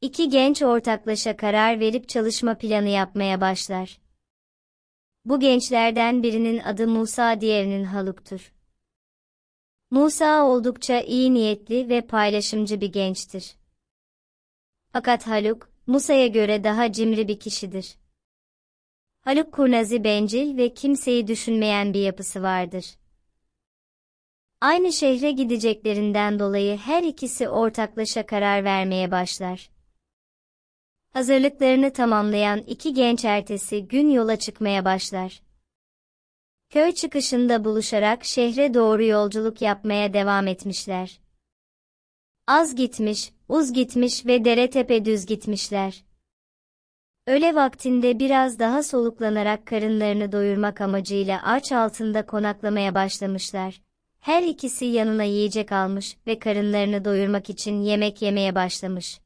İki genç ortaklaşa karar verip çalışma planı yapmaya başlar. Bu gençlerden birinin adı Musa diğerinin Haluk'tur. Musa oldukça iyi niyetli ve paylaşımcı bir gençtir. Fakat Haluk, Musa'ya göre daha cimri bir kişidir. Haluk Kurnazi bencil ve kimseyi düşünmeyen bir yapısı vardır. Aynı şehre gideceklerinden dolayı her ikisi ortaklaşa karar vermeye başlar. Hazırlıklarını tamamlayan iki genç ertesi gün yola çıkmaya başlar. Köy çıkışında buluşarak şehre doğru yolculuk yapmaya devam etmişler. Az gitmiş, uz gitmiş ve dere tepe düz gitmişler. Öğle vaktinde biraz daha soluklanarak karınlarını doyurmak amacıyla ağaç altında konaklamaya başlamışlar. Her ikisi yanına yiyecek almış ve karınlarını doyurmak için yemek yemeye başlamış.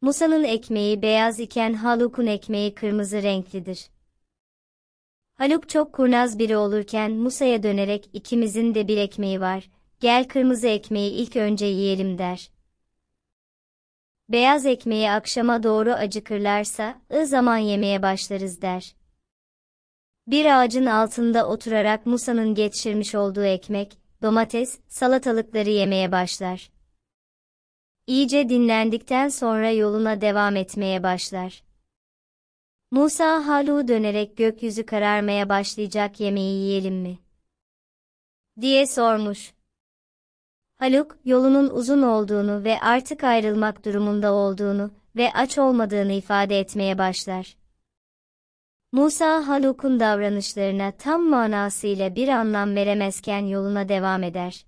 Musa'nın ekmeği beyaz iken Haluk'un ekmeği kırmızı renklidir. Haluk çok kurnaz biri olurken Musa'ya dönerek ikimizin de bir ekmeği var, gel kırmızı ekmeği ilk önce yiyelim der. Beyaz ekmeği akşama doğru acıkırlarsa, ı zaman yemeye başlarız der. Bir ağacın altında oturarak Musa'nın geçirmiş olduğu ekmek, domates, salatalıkları yemeye başlar iyice dinlendikten sonra yoluna devam etmeye başlar. Musa Halu dönerek gökyüzü kararmaya başlayacak yemeği yiyelim mi? diye sormuş. Haluk, yolunun uzun olduğunu ve artık ayrılmak durumunda olduğunu ve aç olmadığını ifade etmeye başlar. Musa Haluk'un davranışlarına tam manasıyla bir anlam veremezken yoluna devam eder.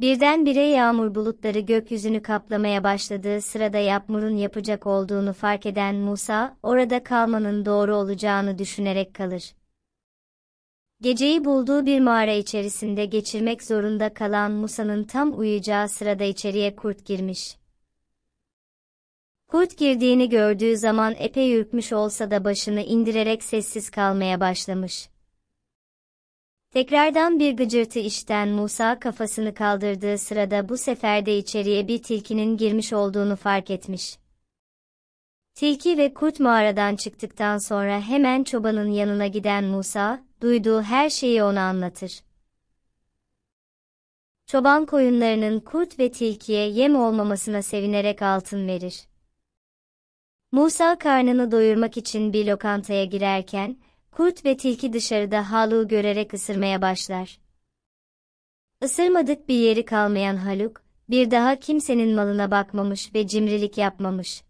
Birdenbire yağmur bulutları gökyüzünü kaplamaya başladığı sırada yapmurun yapacak olduğunu fark eden Musa, orada kalmanın doğru olacağını düşünerek kalır. Geceyi bulduğu bir mağara içerisinde geçirmek zorunda kalan Musa'nın tam uyuyacağı sırada içeriye kurt girmiş. Kurt girdiğini gördüğü zaman epey ürkmüş olsa da başını indirerek sessiz kalmaya başlamış. Tekrardan bir gıcırtı işten Musa kafasını kaldırdığı sırada bu sefer de içeriye bir tilkinin girmiş olduğunu fark etmiş. Tilki ve kurt mağaradan çıktıktan sonra hemen çobanın yanına giden Musa, duyduğu her şeyi ona anlatır. Çoban koyunlarının kurt ve tilkiye yem olmamasına sevinerek altın verir. Musa karnını doyurmak için bir lokantaya girerken, Kurt ve tilki dışarıda Haluk'u görerek ısırmaya başlar. Isırmadık bir yeri kalmayan Haluk, bir daha kimsenin malına bakmamış ve cimrilik yapmamış.